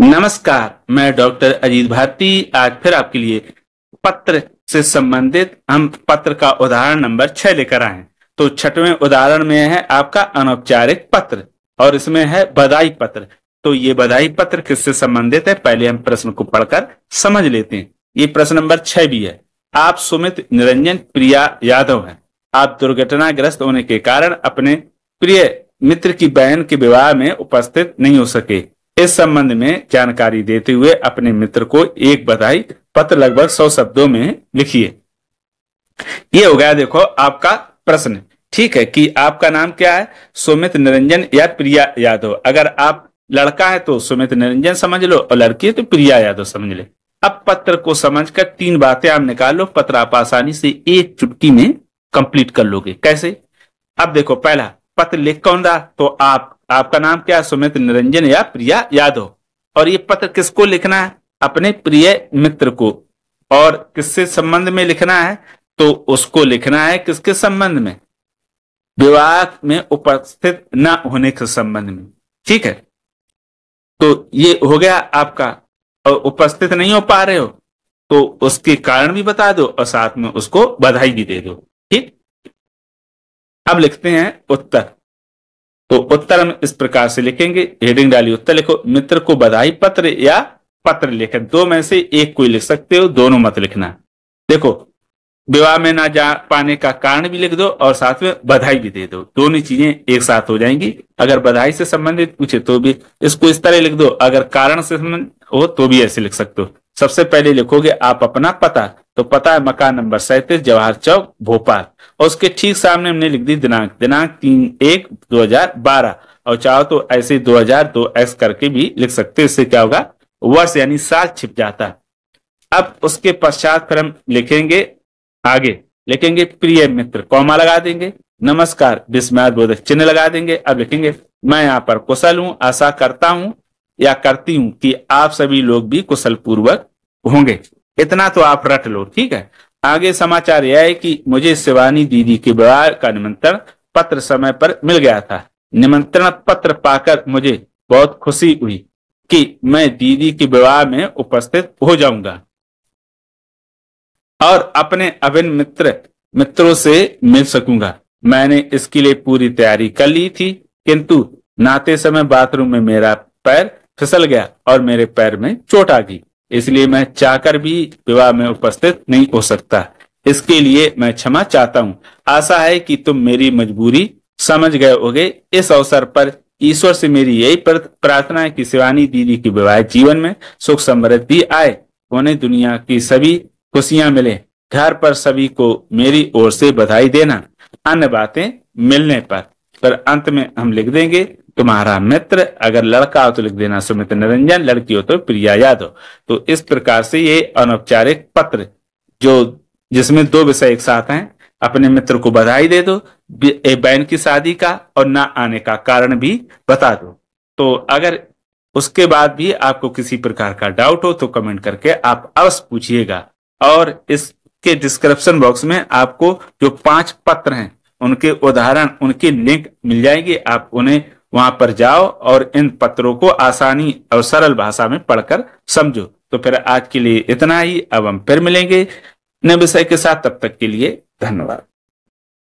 नमस्कार मैं डॉक्टर अजीत भारती आज फिर आपके लिए पत्र से संबंधित हम पत्र का उदाहरण नंबर छह लेकर आए तो छठवें उदाहरण में है आपका अनौपचारिक पत्र और इसमें है बधाई पत्र तो ये बधाई पत्र किससे संबंधित है पहले हम प्रश्न को पढ़कर समझ लेते हैं ये प्रश्न नंबर छह भी है आप सुमित निरंजन प्रिया यादव हैं आप दुर्घटनाग्रस्त होने के कारण अपने प्रिय मित्र की बहन के विवाह में उपस्थित नहीं हो सके इस संबंध में जानकारी देते हुए अपने मित्र को एक बधाई पत्र लगभग सौ शब्दों में लिखिए ये हो गया देखो आपका प्रश्न ठीक है कि आपका नाम क्या है सुमित निरंजन या प्रिया यादव अगर आप लड़का है तो सुमित निरंजन समझ लो और लड़की है तो प्रिया यादव समझ ले अब पत्र को समझकर तीन बातें आप निकाल लो पत्र आप आसानी से एक चुटकी में कंप्लीट कर लोगे कैसे अब देखो पहला पत्र लिख कौन रहा तो आप आपका नाम क्या सुमित निरंजन या प्रिया यादव और ये पत्र किसको लिखना है अपने प्रिय मित्र को और किससे संबंध में लिखना है तो उसको लिखना है किसके संबंध में विवाह में उपस्थित न होने के संबंध में ठीक है तो ये हो गया आपका और उपस्थित नहीं हो पा रहे हो तो उसके कारण भी बता दो और साथ में उसको बधाई भी दे दो ठीक अब लिखते हैं उत्तर तो उत्तर हम इस प्रकार से लिखेंगे हेडिंग डाली उत्तर लिखो मित्र को बधाई पत्र या पत्र लिखे दो में से एक कोई लिख सकते हो दोनों मत लिखना देखो विवाह में ना जा पाने का कारण भी लिख दो और साथ में बधाई भी दे दो दोनों चीजें एक साथ हो जाएंगी अगर बधाई से संबंधित पूछे तो भी इसको इस तरह लिख दो अगर कारण से संबंधित हो तो भी ऐसे लिख सकते हो सबसे पहले लिखोगे आप अपना पता तो पता है मकान नंबर सैतीस जवाहर चौक भोपाल और उसके ठीक सामने हमने लिख दी दिनांक दिनांक तीन एक दो हजार बारह और चाहो तो ऐसे दो हजार दो एक्स करके भी लिख सकते हो इससे क्या होगा वर्ष यानी साल छिप जाता है अब उसके पश्चात फिर हम लिखेंगे आगे लिखेंगे प्रिय मित्र कौमा लगा देंगे नमस्कार विस्मयात बोधक चिन्ह लगा देंगे अब लिखेंगे मैं यहाँ पर कुशल हूँ आशा करता हूँ या करती हूं कि आप सभी लोग भी कुशल पूर्वक होंगे इतना तो आप रट लो ठीक है आगे समाचार यह है कि मुझे शिवानी दीदी के विवाह का निमंत्रण पत्र समय पर मिल गया था निमंत्रण पत्र पाकर मुझे बहुत खुशी हुई कि मैं दीदी के विवाह में उपस्थित हो जाऊंगा और अपने अभिन मित्र मित्रों से मिल सकूंगा मैंने इसके लिए पूरी तैयारी कर ली थी किंतु नाते समय बाथरूम में मेरा पैर फिसल गया और मेरे पैर में चोट आ गई इसलिए मैं चाहकर भी विवाह में उपस्थित नहीं हो सकता इसके लिए मैं क्षमा चाहता हूँ आशा है कि तुम मेरी मजबूरी समझ गए होगे इस अवसर पर ईश्वर से मेरी यही प्रार्थना है कि शिवानी दीदी की विवाह जीवन में सुख समृद्धि आए उन्हें दुनिया की सभी खुशियां मिले घर पर सभी को मेरी ओर से बधाई देना अन्य बातें मिलने पर पर अंत में हम लिख देंगे तुम्हारा मित्र अगर लड़का हो तो लिख देना सुमित निरंजन लड़की हो तो प्रिया यादव तो इस प्रकार से ये अनौपचारिक पत्र जो जिसमें दो विषय एक साथ हैं अपने मित्र को बधाई दे दो बहन की शादी का और ना आने का कारण भी बता दो तो अगर उसके बाद भी आपको किसी प्रकार का डाउट हो तो कमेंट करके आप अवश्य पूछिएगा और इसके डिस्क्रिप्शन बॉक्स में आपको जो पांच पत्र हैं उनके उदाहरण उनकी लिंक मिल जाएगी आप उन्हें वहां पर जाओ और इन पत्रों को आसानी और सरल भाषा में पढ़कर समझो तो फिर आज के लिए इतना ही अब हम फिर मिलेंगे नए विषय के साथ तब तक के लिए धन्यवाद